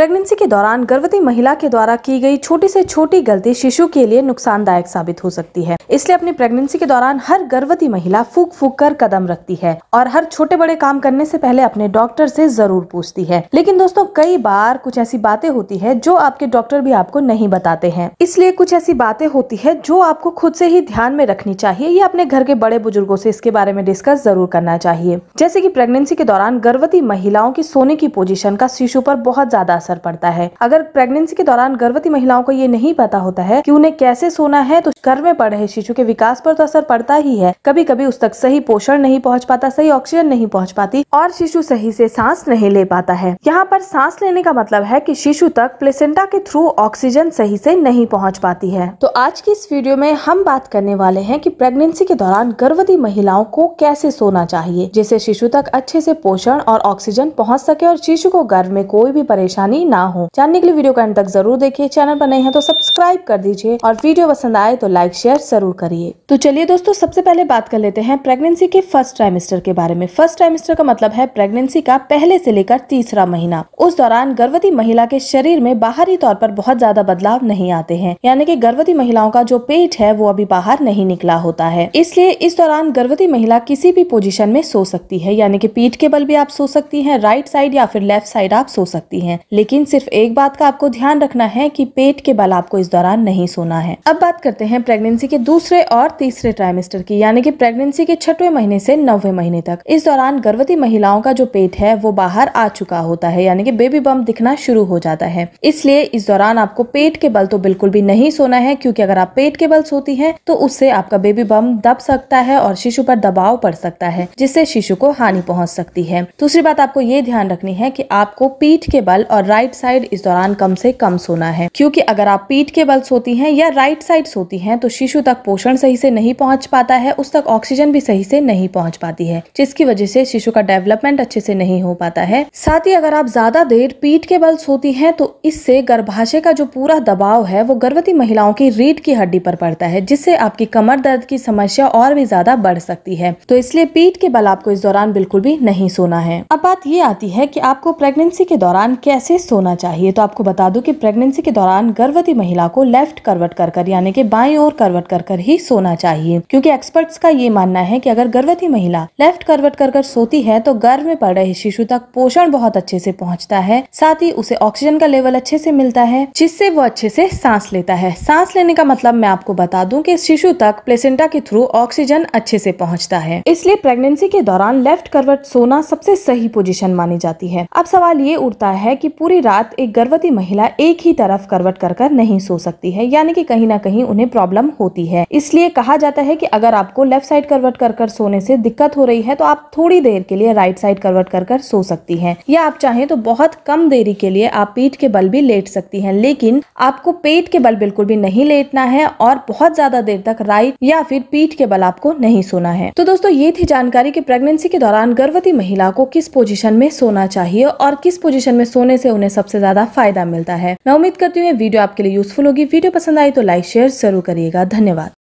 pregnancy के दौरान गर्भवती महिला के द्वारा की गई छोटी से छोटी गलती शिशु के लिए नुकसानदायक साबित हो सकती है इसलिए अपनी प्रेगनेंसी के दौरान हर गर्भवती महिला फूक फूक कर कदम रखती है और हर छोटे बड़े काम करने से पहले अपने डॉक्टर से जरूर पूछती है लेकिन दोस्तों कई बार कुछ ऐसी बातें होती है जो आपके डॉक्टर भी आपको नहीं बताते हैं इसलिए कुछ ऐसी बातें होती है जो आपको खुद से ही ध्यान में रखनी चाहिए या अपने घर के बड़े बुजुर्गों से इसके बारे में डिस्कस जरूर करना चाहिए जैसे की प्रेगनेंसी के दौरान गर्भवती महिलाओं की सोने की पोजिशन का शिशु पर बहुत ज्यादा असर असर पड़ता है अगर प्रेगनेंसी के दौरान गर्भवती महिलाओं को ये नहीं पता होता है की उन्हें कैसे सोना है तो घर में पड़ रहे शिशु के विकास पर तो असर पड़ता ही है कभी कभी उस तक सही पोषण नहीं पहुँच पाता सही ऑक्सीजन नहीं पहुँच पाती और शिशु सही से सांस नहीं ले पाता है यहाँ पर सांस लेने का मतलब है की शिशु तक प्लेसेंटा के थ्रू ऑक्सीजन सही से नहीं पहुँच पाती है तो आज की इस वीडियो में हम बात करने वाले हैं कि प्रेगनेंसी के दौरान गर्भवती महिलाओं को कैसे सोना चाहिए जिससे शिशु तक अच्छे से पोषण और ऑक्सीजन पहुंच सके और शिशु को गर्भ में कोई भी परेशानी कमी ना हो जानने के लिए वीडियो का अंत तक जरूर देखिए चैनल पर नहीं है तो सब्सक्राइब कर दीजिए और वीडियो पसंद आए तो लाइक शेयर जरूर करिए तो चलिए दोस्तों सबसे पहले बात कर लेते हैं प्रेगनेंसी के फर्स्ट ट्राइमेस्टर के बारे में फर्स्ट ट्राइमेस्टर का मतलब है प्रेगनेंसी का पहले ऐसी लेकर तीसरा महीना उस दौरान गर्भवती महिला के शरीर में बाहरी तौर पर बहुत ज्यादा बदलाव नहीं आते हैं यानी की गर्भवती महिलाओं का जो पेट है वो अभी बाहर नहीं निकला होता है इसलिए इस दौरान गर्भवती महिला किसी भी पोजिशन में सो सकती है यानी की पीठ के बल भी आप सो सकती है राइट साइड या फिर लेफ्ट साइड आप सो सकती हैं लेकिन सिर्फ एक बात का आपको ध्यान रखना है कि पेट के बल आपको इस दौरान नहीं सोना है अब बात करते हैं प्रेगनेंसी के दूसरे और तीसरे ट्राइमेस्टर की यानी कि प्रेगनेंसी के छठवें महीने से नौवे महीने तक इस दौरान गर्भवती महिलाओं का जो पेट है वो बाहर आ चुका होता है यानी कि बेबी बम दिखना शुरू हो जाता है इसलिए इस दौरान आपको पेट के बल तो बिल्कुल भी नहीं सोना है क्योंकि अगर आप पेट के बल सोती हैं तो उससे आपका बेबी बम दब सकता है और शिशु पर दबाव पड़ सकता है जिससे शिशु को हानि पहुंच सकती है दूसरी बात आपको ये ध्यान रखनी है कि आपको पीठ के बल और राइट साइड इस दौरान कम से कम सोना है क्योंकि अगर आप पीठ के बल सोती हैं या राइट साइड सोती हैं तो शिशु तक पोषण सही से नहीं पहुंच पाता है उस तक ऑक्सीजन भी सही से नहीं पहुंच पाती है जिसकी वजह से शिशु का डेवलपमेंट अच्छे से नहीं हो पाता है साथ ही अगर आप ज्यादा देर पीठ के बल सोती है तो इससे गर्भाशय का जो पूरा दबाव है वो गर्भवती महिलाओं की रीढ़ की हड्डी पर पड़ता है जिससे आपकी कमर दर्द की समस्या और भी ज्यादा बढ़ सकती है तो इसलिए पीठ के बल आपको इस दौरान बिल्कुल भी नहीं सोना है अब बात ये आती है की आपको प्रेगनेंसी के दौरान कैसे सोना चाहिए तो आपको बता दूं कि प्रेगनेंसी के दौरान गर्भवती महिला को लेफ्ट करवट कर कर यानी कि बाई ओर करवट कर कर ही सोना चाहिए क्योंकि एक्सपर्ट्स का ये मानना है कि अगर गर्भवती महिला लेफ्ट करवट कर कर सोती है तो गर्भ में पड़ रहे शिशु तक पोषण बहुत अच्छे से पहुँचता है साथ ही उसे ऑक्सीजन का लेवल अच्छे से मिलता है जिससे वो अच्छे से सांस लेता है सांस लेने का मतलब मैं आपको बता दूँ की शिशु तक प्लेसेंटा के थ्रू ऑक्सीजन अच्छे से पहुँचता है इसलिए प्रेगनेंसी के दौरान लेफ्ट करवट सोना सबसे सही पोजिशन मानी जाती है अब सवाल ये उठता है की पूरी पूरी रात एक गर्भवती महिला एक ही तरफ करवट कर कर नहीं सो सकती है यानी कि कहीं ना कहीं उन्हें प्रॉब्लम होती है इसलिए कहा जाता है कि अगर आपको लेफ्ट साइड करवट कर कर सोने से दिक्कत हो रही है तो आप थोड़ी देर के लिए राइट साइड करवट कर कर सो सकती है या आप चाहें तो बहुत कम देरी के लिए आप पीठ के बल भी लेट सकती है लेकिन आपको पेट के बल बिल्कुल भी नहीं लेटना है और बहुत ज्यादा देर तक राइट या फिर पीठ के बल आपको नहीं सोना है तो दोस्तों ये थी जानकारी की प्रेगनेंसी के दौरान गर्भवती महिला को किस पोजिशन में सोना चाहिए और किस पोजिशन में सोने से उन्हें सबसे ज्यादा फायदा मिलता है मैं उम्मीद करती हूँ वीडियो आपके लिए यूजफुल होगी वीडियो पसंद आई तो लाइक शेयर जरूर करिएगा धन्यवाद